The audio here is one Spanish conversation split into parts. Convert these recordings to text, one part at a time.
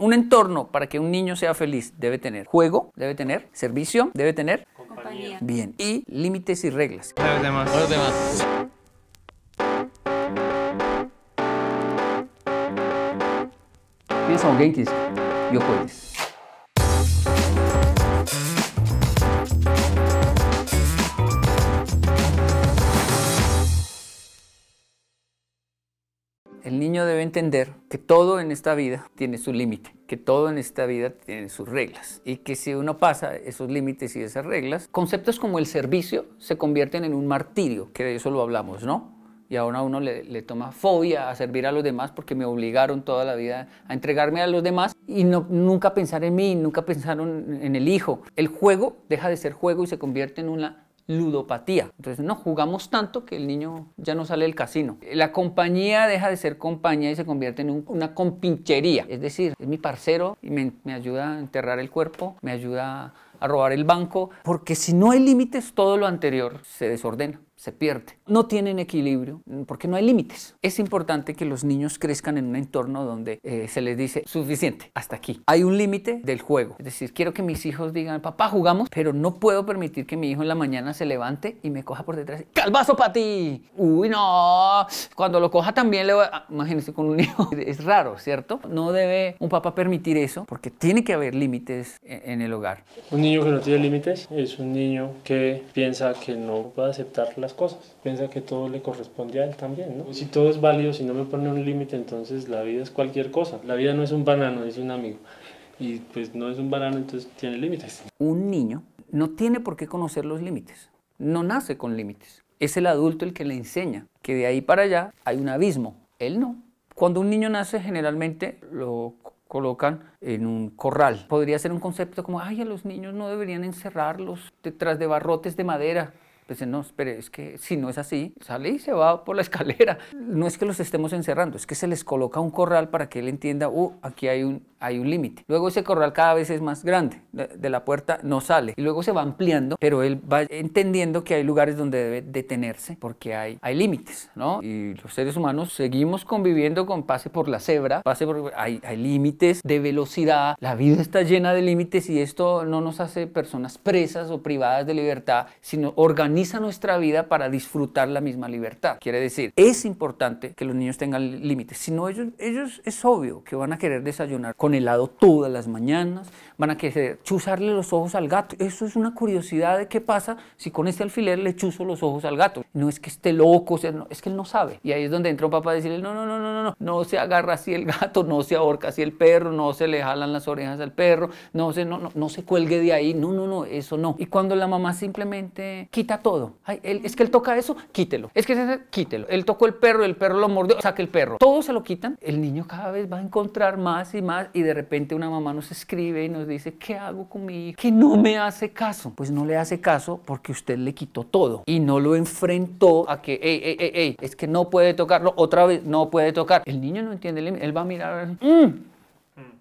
un entorno para que un niño sea feliz debe tener juego, debe tener servicio, debe tener compañía. Bien, y límites y reglas. El niño debe entender que todo en esta vida tiene su límite, que todo en esta vida tiene sus reglas y que si uno pasa esos límites y esas reglas, conceptos como el servicio se convierten en un martirio, que de eso lo hablamos, ¿no? y ahora a uno le, toma fobia a servir a los demás porque me obligaron toda la vida a entregarme a los demás y no, nunca pensar en mí, nunca pensaron en el hijo. El juego deja de ser juego y se convierte en una ludopatía. Entonces, no, jugamos tanto que el niño ya no sale del casino. La compañía deja de ser compañía y se convierte en una compinchería. Es decir, es mi parcero y me ayuda a enterrar el cuerpo, me ayuda a robar el banco, porque si no hay límites, todo lo anterior se desordena se pierde. No tienen equilibrio porque no hay límites. Es importante que los niños crezcan en un entorno donde eh, se les dice suficiente, hasta aquí. Hay un límite del juego. Es decir, quiero que mis hijos digan, papá, jugamos, pero no puedo permitir que mi hijo en la mañana se levante y me coja por detrás. ¡Calvazo para ti! ¡Uy, no! Cuando lo coja también le voy a... Ah, imagínense con un hijo. Es raro, ¿cierto? No debe un papá permitir eso porque tiene que haber límites eh, en el hogar. Un niño que no tiene límites es un niño que piensa que no va a aceptar cosas. Piensa que todo le corresponde a él también, ¿no? Pues si todo es válido, si no me pone un límite, entonces la vida es cualquier cosa. La vida no es un banano, dice un amigo. Y pues no es un banano, entonces tiene límites. Un niño no tiene por qué conocer los límites. No nace con límites. Es el adulto el que le enseña que de ahí para allá hay un abismo. Él no. Cuando un niño nace, generalmente lo colocan en un corral. Podría ser un concepto como, ay, a los niños no deberían encerrarlos detrás de barrotes de madera. Dice, pues, no, espere, es que si no es así, sale y se va por la escalera. No es que los estemos encerrando, es que se les coloca un corral para que él entienda, uh, aquí hay un hay un límite. Luego ese corral cada vez es más grande, de la puerta no sale y luego se va ampliando, pero él va entendiendo que hay lugares donde debe detenerse porque hay, hay límites, ¿no? Y los seres humanos seguimos conviviendo con pase por la cebra, pase por... Hay, hay límites de velocidad, la vida está llena de límites y esto no nos hace personas presas o privadas de libertad, sino organiza nuestra vida para disfrutar la misma libertad. Quiere decir, es importante que los niños tengan límites, si no ellos, ellos es obvio que van a querer desayunar con helado todas las mañanas, van a querer chuzarle los ojos al gato. Eso es una curiosidad de qué pasa si con este alfiler le chuzo los ojos al gato. No es que esté loco, o sea, es que él no sabe. Y ahí es donde entra papá a decirle, no, no, no, no, no, no, no se agarra así el gato, no se ahorca así el perro, no se le jalan las orejas al perro, no se, no, no, se cuelgue de ahí, no, no, no, eso no. Y cuando la mamá simplemente quita todo, es que él toca eso, quítelo, es que quítelo, él tocó el perro, el perro lo mordió, saque el perro, todo se lo quitan, el niño cada vez va a encontrar más y más y de repente una mamá nos escribe y nos dice, ¿qué hago con mi hijo? Que no me hace caso. Pues no le hace caso porque usted le quitó todo y no lo enfrentó a que, ey, ey, ey, es que no puede tocarlo, otra vez no puede tocar. El niño no entiende él va a mirar, Mmm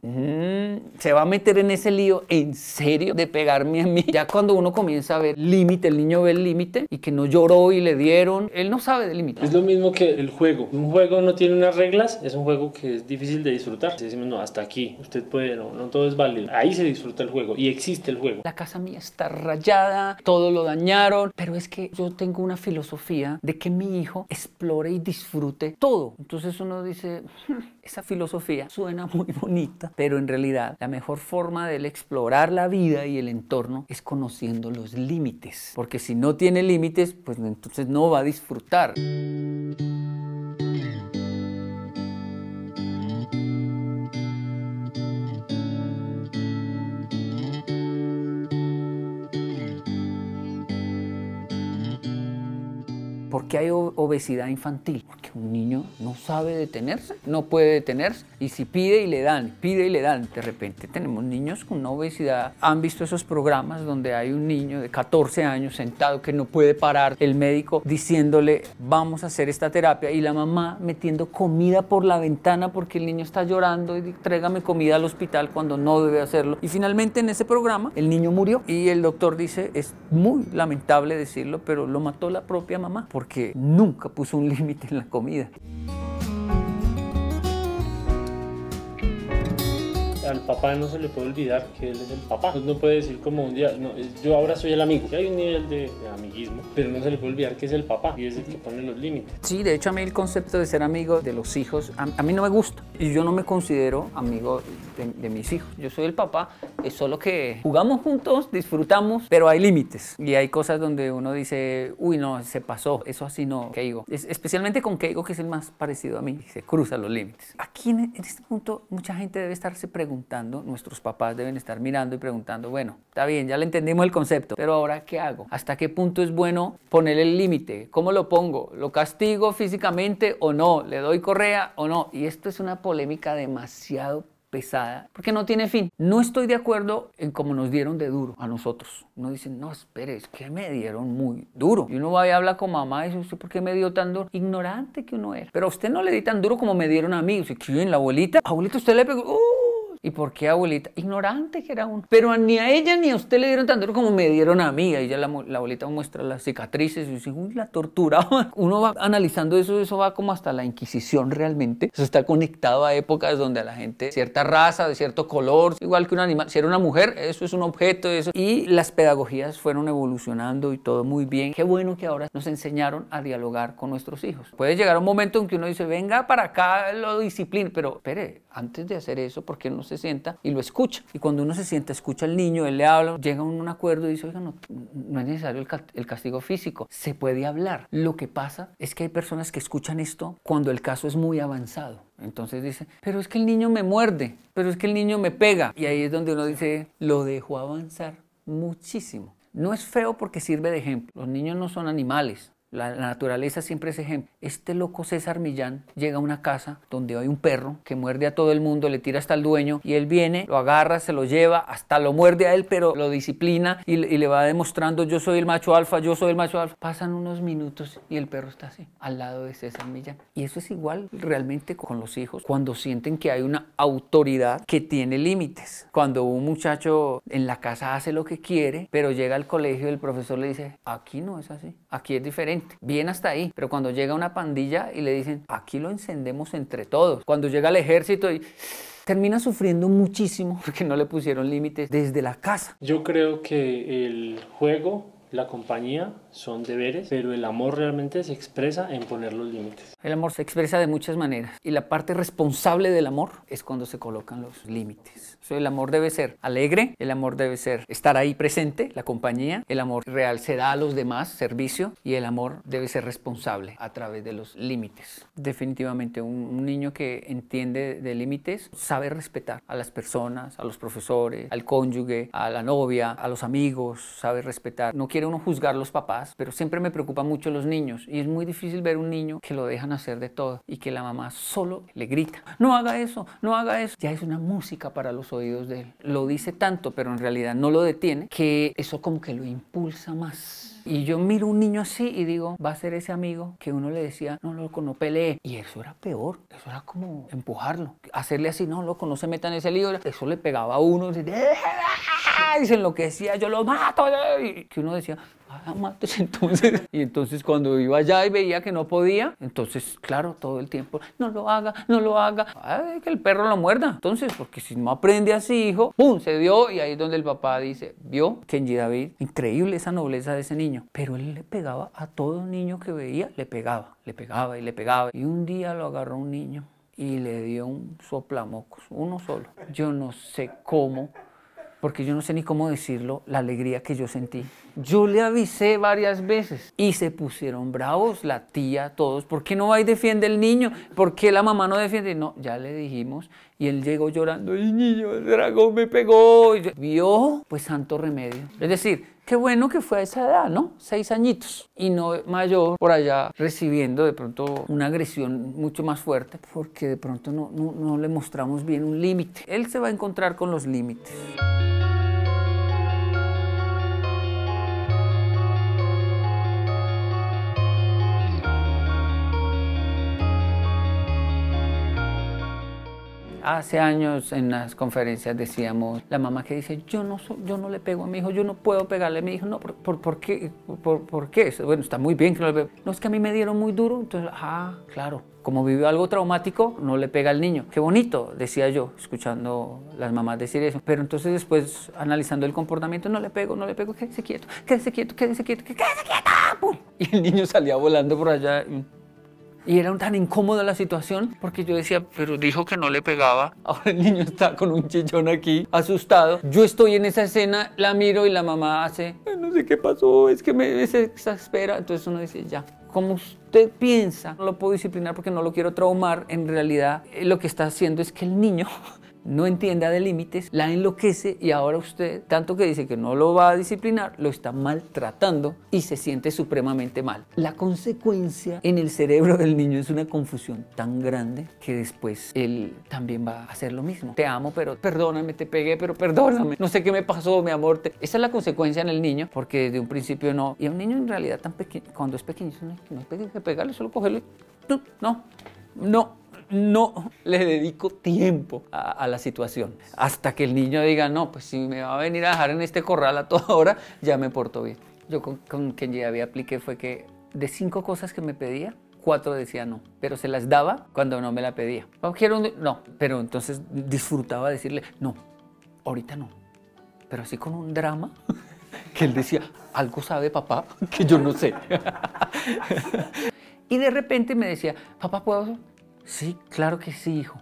se va a meter en ese lío en serio de pegarme a mí. Ya cuando uno comienza a ver límite, el niño ve el límite y que no lloró y le dieron, él no sabe de límite. Es lo mismo que el juego. Un juego no tiene unas reglas, es un juego que es difícil de disfrutar. Si decimos, no, hasta aquí, usted puede, no, no todo es válido. Ahí se disfruta el juego y existe el juego. La casa mía está rayada, todo lo dañaron, pero es que yo tengo una filosofía de que mi hijo explore y disfrute todo. Entonces uno dice, hmm, esa filosofía suena muy bonita pero en realidad la mejor forma de explorar la vida y el entorno es conociendo los límites, porque si no tiene límites, pues entonces no va a disfrutar. Porque hay obesidad infantil? un niño no sabe detenerse, no puede detenerse. Y si pide y le dan, pide y le dan, de repente tenemos niños con una obesidad. Han visto esos programas donde hay un niño de 14 años sentado que no puede parar, el médico diciéndole, vamos a hacer esta terapia, y la mamá metiendo comida por la ventana porque el niño está llorando y trégame comida al hospital cuando no debe hacerlo. Y finalmente en ese programa el niño murió y el doctor dice, es muy lamentable decirlo, pero lo mató la propia mamá porque nunca puso un límite en la comida comida. al papá no se le puede olvidar que él es el papá. No puede decir como un día, yo ahora soy el amigo. Hay un nivel de, amiguismo, pero no se le puede olvidar que es el papá y es el que pone los límites. Sí, de hecho a mí el concepto de ser amigo de los hijos, a, mí no me gusta. Y yo no me considero amigo de, mis hijos. Yo soy el papá, es solo que jugamos juntos, disfrutamos, pero hay límites. Y hay cosas donde uno dice, uy, no, se pasó, eso así no, Keigo. especialmente con Keigo, que es el más parecido a mí, se cruzan los límites. Aquí en este punto mucha gente debe estarse preguntando, nuestros papás deben estar mirando y preguntando, bueno, está bien, ya le entendimos el concepto, pero ahora ¿qué hago? ¿Hasta qué punto es bueno poner el límite? ¿Cómo lo pongo? ¿Lo castigo físicamente o no? ¿Le doy correa o no? Y esto es una polémica demasiado pesada, porque no tiene fin. No estoy de acuerdo en cómo nos dieron de duro a nosotros. Uno dice, no, espere, es que me dieron muy duro. Y uno va y habla con mamá y dice, ¿usted por qué me dio tan duro? Ignorante que uno era. Pero a usted no le di tan duro como me dieron a mí. Dice, en ¿La abuelita? Abuelita, usted le pegó... Uh! ¿Y por qué abuelita? Ignorante que era uno. Pero ni a ella ni a usted le dieron tanto como me dieron a mí. Ahí ya la, la, abuelita muestra las cicatrices y dice, uy, la tortura Uno va analizando eso, eso va como hasta la Inquisición realmente. Eso está conectado a épocas donde a la gente, cierta raza, de cierto color, igual que un animal, si era una mujer, eso es un objeto, eso. Y las pedagogías fueron evolucionando y todo muy bien. Qué bueno que ahora nos enseñaron a dialogar con nuestros hijos. Puede llegar un momento en que uno dice, venga para acá, lo disciplina, pero espere, antes de hacer eso, ¿por qué no se sienta y lo escucha. Y cuando uno se sienta, escucha al niño, él le habla, llega a un acuerdo y dice, oiga, no, es necesario el, castigo físico, se puede hablar. Lo que pasa es que hay personas que escuchan esto cuando el caso es muy avanzado. Entonces dice, pero es que el niño me muerde, pero es que el niño me pega. Y ahí es donde uno dice, lo dejo avanzar muchísimo. No es feo porque sirve de ejemplo. Los niños no son animales. La, naturaleza siempre es ejemplo. Este loco César Millán llega a una casa donde hay un perro que muerde a todo el mundo, le tira hasta el dueño y él viene, lo agarra, se lo lleva, hasta lo muerde a él, pero lo disciplina y, y le va demostrando yo soy el macho alfa, yo soy el macho alfa. Pasan unos minutos y el perro está así, al lado de César Millán. Y eso es igual realmente con los hijos, cuando sienten que hay una autoridad que tiene límites. Cuando un muchacho en la casa hace lo que quiere, pero llega al colegio y el profesor le dice, aquí no es así, aquí es diferente Bien hasta ahí. Pero cuando llega una pandilla y le dicen, aquí lo encendemos entre todos. Cuando llega el ejército y termina sufriendo muchísimo porque no le pusieron límites desde la casa. Yo creo que el juego, la compañía, son deberes, pero el amor realmente se expresa en poner los límites. El amor se expresa de muchas maneras y la parte responsable del amor es cuando se colocan los límites. el amor debe ser alegre, el amor debe ser estar ahí presente, la compañía, el amor real se da a los demás, servicio, y el amor debe ser responsable a través de los límites. Definitivamente un, un niño que entiende de límites sabe respetar a las personas, a los profesores, al cónyuge, a la novia, a los amigos, sabe respetar. No quiere uno juzgar los papás pero siempre me preocupan mucho los niños y es muy difícil ver un niño que lo dejan hacer de todo y que la mamá solo le grita, no haga eso, no haga eso. Ya es una música para los oídos de él. Lo dice tanto, pero en realidad no lo detiene, que eso como que lo impulsa más. Y yo miro un niño así y digo, va a ser ese amigo que uno le decía, no, loco, no pelee. Y eso era peor, eso era como empujarlo, hacerle así, no, loco, no se meta en ese lío. Eso le pegaba a uno y se enloquecía, yo lo mato. Y que uno decía, ah, entonces. Y entonces cuando iba allá y veía que no podía, entonces, claro, todo el tiempo, no lo haga, no lo haga. que el perro lo muerda. Entonces, porque si no aprende así, hijo, ¡pum! Se dio y ahí es donde el papá dice, vio, Kenji David, increíble esa nobleza de ese niño. Pero él le pegaba a todo niño que veía, le pegaba, le pegaba y le pegaba. Y un día lo agarró un niño y le dio un soplamocos, uno solo. Yo no sé cómo porque yo no sé ni cómo decirlo, la alegría que yo sentí. Yo le avisé varias veces y se pusieron bravos, la tía, todos. ¿Por qué no va y defiende el niño? ¿Por qué la mamá no defiende? No, ya le dijimos y él llegó llorando, El niño, el dragón me pegó. Vio, pues santo remedio. Es decir, Qué bueno que fue a esa edad, ¿no? Seis añitos y no mayor por allá recibiendo de pronto una agresión mucho más fuerte porque de pronto no, no, le mostramos bien un límite. Él se va a encontrar con los límites. Hace años en las conferencias decíamos, la mamá que dice, yo no, yo no le pego a mi hijo, yo no puedo pegarle a mi hijo, no, ¿por, por, qué? Por, por, Bueno, está muy bien que no le pegue. No, es que a mí me dieron muy duro, entonces, ah, claro. Como vivió algo traumático, no le pega al niño. Qué bonito, decía yo, escuchando las mamás decir eso. Pero entonces después, analizando el comportamiento, no le pego, no le pego, quédese quieto, quédese quieto, quédese quieto, quédese quieto. ¡Pum! Y el niño salía volando por allá. Y era tan incómoda la situación porque yo decía, pero dijo que no le pegaba. Ahora el niño está con un chillón aquí, asustado. Yo estoy en esa escena, la miro y la mamá hace, no sé qué pasó, es que me exaspera. Entonces uno dice, ya, como usted piensa, no lo puedo disciplinar porque no lo quiero traumar. En realidad, eh, lo que está haciendo es que el niño no entienda de límites, la enloquece y ahora usted, tanto que dice que no lo va a disciplinar, lo está maltratando y se siente supremamente mal. La consecuencia en el cerebro del niño es una confusión tan grande que después él también va a hacer lo mismo. Te amo, pero perdóname, te pegué, pero perdóname. No sé qué me pasó, mi amor. Esa es la consecuencia en el niño, porque desde un principio no. Y a un niño en realidad tan pequeño, cuando es pequeño, no, es que pegarle, solo cogerlo y... No, no, no le dedico tiempo a, la situación. Hasta que el niño diga, no, pues si me va a venir a dejar en este corral a toda hora, ya me porto bien. Yo con, quien ya había apliqué fue que de cinco cosas que me pedía, cuatro decía no, pero se las daba cuando no me la pedía. Quiero no, pero entonces disfrutaba decirle, no, ahorita no. Pero así con un drama que él decía, algo sabe papá que yo no sé. y de repente me decía, papá, ¿puedo Sí, claro que sí, hijo.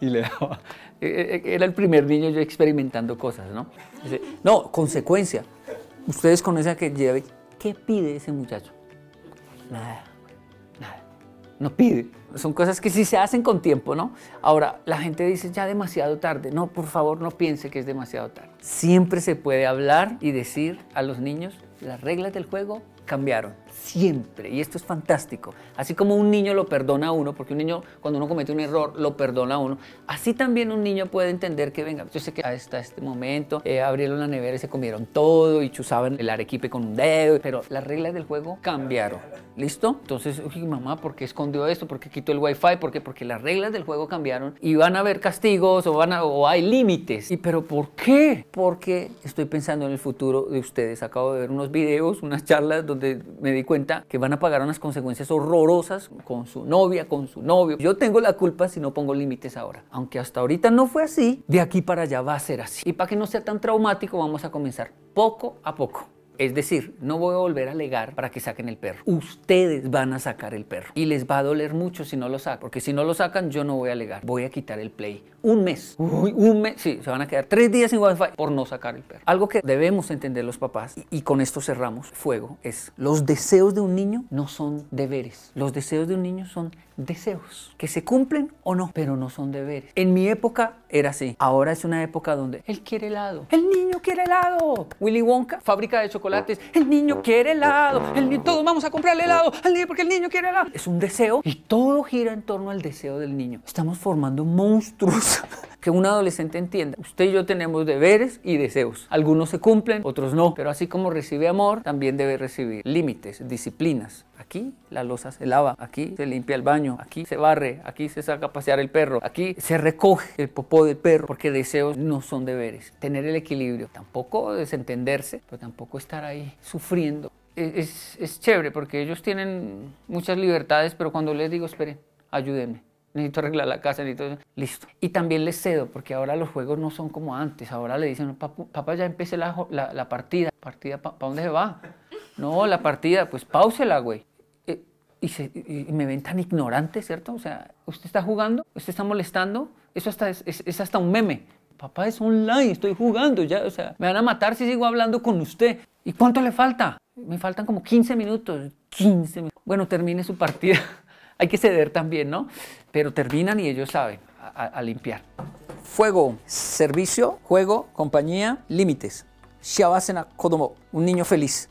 Y le daba. Eh, eh, eh, era el primer niño yo experimentando cosas, ¿no? no, consecuencia. Ustedes conocen a que lleve. ¿Qué pide ese muchacho? Nada, nada. No pide. Son cosas que sí se hacen con tiempo, ¿no? Ahora, la gente dice ya demasiado tarde. No, por favor, no piense que es demasiado tarde. Siempre se puede hablar y decir a los niños, las reglas del juego cambiaron siempre. Y esto es fantástico. Así como un niño lo perdona a uno, porque un niño cuando uno comete un error lo perdona a uno, así también un niño puede entender que, venga, yo sé que hasta este momento eh, abrieron la nevera y se comieron todo y chuzaban el arequipe con un dedo, pero las reglas del juego cambiaron. ¿Listo? Entonces, mamá, ¿por qué escondió esto? ¿Por qué quitó el wifi? ¿Por qué? Porque las reglas del juego cambiaron y van a haber castigos o, van o hay límites. ¿Y pero por qué? Porque estoy pensando en el futuro de ustedes. Acabo de ver unos videos, unas charlas donde me di cuenta que van a pagar unas consecuencias horrorosas con su novia, con su novio. Yo tengo la culpa si no pongo límites ahora. Aunque hasta ahorita no fue así, de aquí para allá va a ser así. Y para que no sea tan traumático, vamos a comenzar poco a poco. Es decir, no voy a volver a alegar para que saquen el perro. Ustedes van a sacar el perro. Y les va a doler mucho si no lo sacan. Porque si no lo sacan, yo no voy a alegar. Voy a quitar el play. Un mes. Uy, un mes. Sí, se van a quedar tres días sin wifi por no sacar el perro. Algo que debemos entender los papás, y, con esto cerramos, fuego, es los deseos de un niño no son deberes. Los deseos de un niño son deseos que se cumplen o no, pero no son deberes. En mi época era así. Ahora es una época donde él quiere helado. El niño quiere helado. Willy Wonka, fábrica de chocolate el niño quiere helado, el todos vamos a comprarle helado al niño porque el niño quiere helado. Es un deseo y todo gira en torno al deseo del niño. Estamos formando monstruos que un adolescente entienda. Usted y yo tenemos deberes y deseos. Algunos se cumplen, otros no. Pero así como recibe amor, también debe recibir límites, disciplinas, Aquí la losa se lava, aquí se limpia el baño, aquí se barre, aquí se saca a pasear el perro, aquí se recoge el popó del perro, porque deseos no son deberes. Tener el equilibrio, tampoco desentenderse, pero tampoco estar ahí sufriendo. E-, es, chévere porque ellos tienen muchas libertades, pero cuando les digo, esperen, ayúdenme, necesito arreglar la casa, necesito... Listo. Y también les cedo, porque ahora los juegos no son como antes. Ahora le dicen, papá, ya empecé la, la, partida. ¿Partida para dónde se va? No, la partida, pues páusela, güey. Eh, y, me ven tan ignorante, ¿cierto? O sea, usted está jugando, usted está molestando, eso hasta es, hasta un meme. Papá, es online, estoy jugando, ya, o sea, me van a matar si sigo hablando con usted. ¿Y cuánto le falta? Me faltan como 15 minutos, 15 minutos. Bueno, termine su partida. Hay que ceder también, ¿no? Pero terminan y ellos saben a, limpiar. Fuego, servicio, juego, compañía, límites. Shabasena Kodomo, un niño feliz.